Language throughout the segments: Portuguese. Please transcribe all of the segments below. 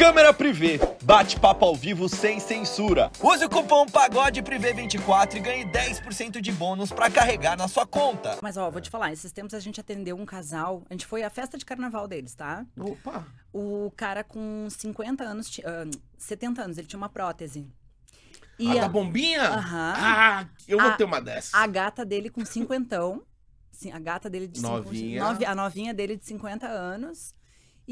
Câmera privê, bate-papo ao vivo sem censura. Use o cupom Pagode privê 24 e ganhe 10% de bônus para carregar na sua conta. Mas ó, vou te falar, esses tempos a gente atendeu um casal, a gente foi à festa de carnaval deles, tá? Opa! O cara com 50 anos, uh, ah, 70 anos, ele tinha uma prótese. E ah, a, a... da bombinha? Uhum. Ah, eu vou a, ter uma dessa. A gata dele com cinquentão. a gata dele de novinha. a novinha dele de 50 anos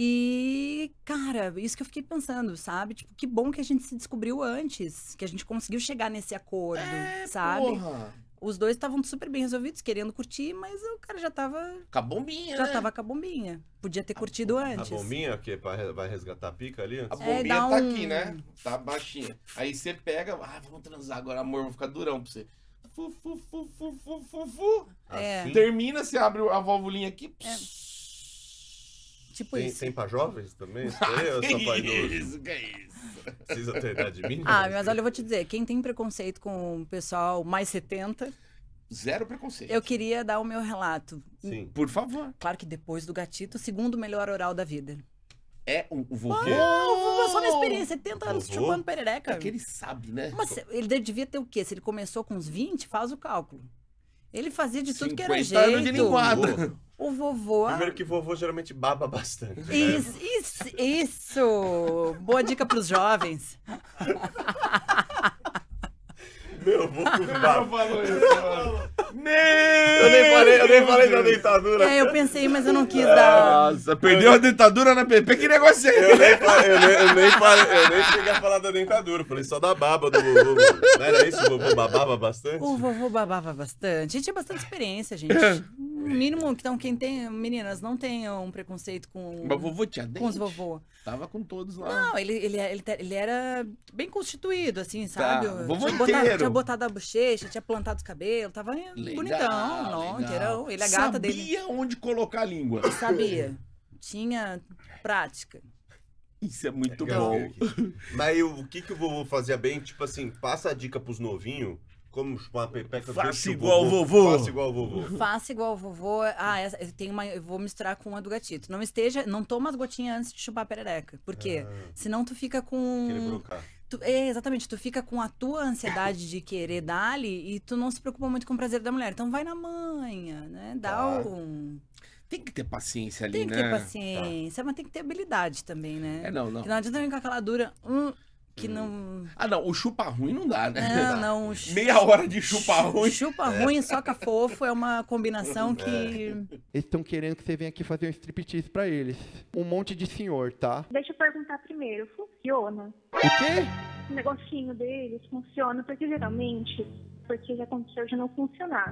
e, cara, isso que eu fiquei pensando, sabe? Tipo, que bom que a gente se descobriu antes, que a gente conseguiu chegar nesse acordo, é, sabe? Porra. Os dois estavam super bem resolvidos, querendo curtir, mas o cara já tava. Com a bombinha. Já né? tava com a bombinha. Podia ter curtido antes. A bombinha, que vai resgatar a pica ali? A é, bombinha é, um... tá aqui, né? Tá baixinha. Aí você pega, ah, vamos transar agora, amor, vou ficar durão pra você. Fu, fu, fu, fu, fu, fu, É. Assim? Termina, você abre a válvulinha aqui. É. Pss, é Tipo tem, isso. Tem pra jovens também? Ah, que isso, que isso. Precisa ter idade mínima? Ah, mas olha, eu vou te dizer, quem tem preconceito com o pessoal mais 70... Zero preconceito. Eu queria dar o meu relato. Sim. Por favor. Claro que depois do gatito, segundo melhor oral da vida. É o, o vovô? Ah, o vovô, só na experiência, 70 anos chupando perereca. É que ele sabe, né? Mas ele devia ter o quê? Se ele começou com uns 20, faz o cálculo. Ele fazia de tudo que era jeito. anos de linguada. O vovô. Primeiro que vovô geralmente baba bastante. Né? Isso, isso, isso! Boa dica pros jovens. Meu, vovô baba. Não falo isso, mano. Eu nem falei, eu nem falei da dentadura. É, eu pensei, mas eu não quis dar. Nossa, perdeu eu... a dentadura na PP, que negócio é? Eu nem, falei, eu, nem, eu, nem falei, eu nem cheguei a falar da dentadura, falei só da baba do vovô. Não era isso? O vovô babava bastante? O vovô babava bastante. A gente tinha bastante experiência, gente. mínimo, então, quem tem. Meninas, não tenham um preconceito com. Mas vovô tinha dente? Com os vovô. Tava com todos lá. Não, ele, ele, ele, ele era bem constituído, assim, tá, sabe? Tá. Vovô tinha inteiro. Botado, tinha botado a bochecha, tinha plantado os cabelos, tava legal, bonitão, não, inteirão. Ele é gata dele. Sabia onde colocar a língua. sabia. tinha prática. Isso é muito é bom. Mas o que, que o vovô fazia bem? Tipo assim, passa a dica pros novinhos como chupar pepeca Faça igual vovô. vovô. Faça igual vovô. Faça igual vovô. Ah, essa, tem uma, eu vou misturar com a do gatito. Não esteja, não toma as gotinhas antes de chupar a perereca. Por quê? Ah. Senão tu fica com... Tu, é, exatamente, tu fica com a tua ansiedade de querer dar-lhe e tu não se preocupa muito com o prazer da mulher. Então vai na manha, né? Dá tá. um... Tem que ter paciência ali, né? Tem que né? ter paciência, tá. mas tem que ter habilidade também, né? É, não, não. Porque não adianta vir com aquela dura... Hum, que não. Ah, não, o chupa ruim não dá, né? Não, não. Meia hora de chupa ruim. Chupa é. ruim e soca fofo é uma combinação é. que. Eles estão querendo que você venha aqui fazer um striptease pra eles. Um monte de senhor, tá? Deixa eu perguntar primeiro. Funciona? O quê? O negocinho deles funciona, porque geralmente. Porque já aconteceu de não funcionar.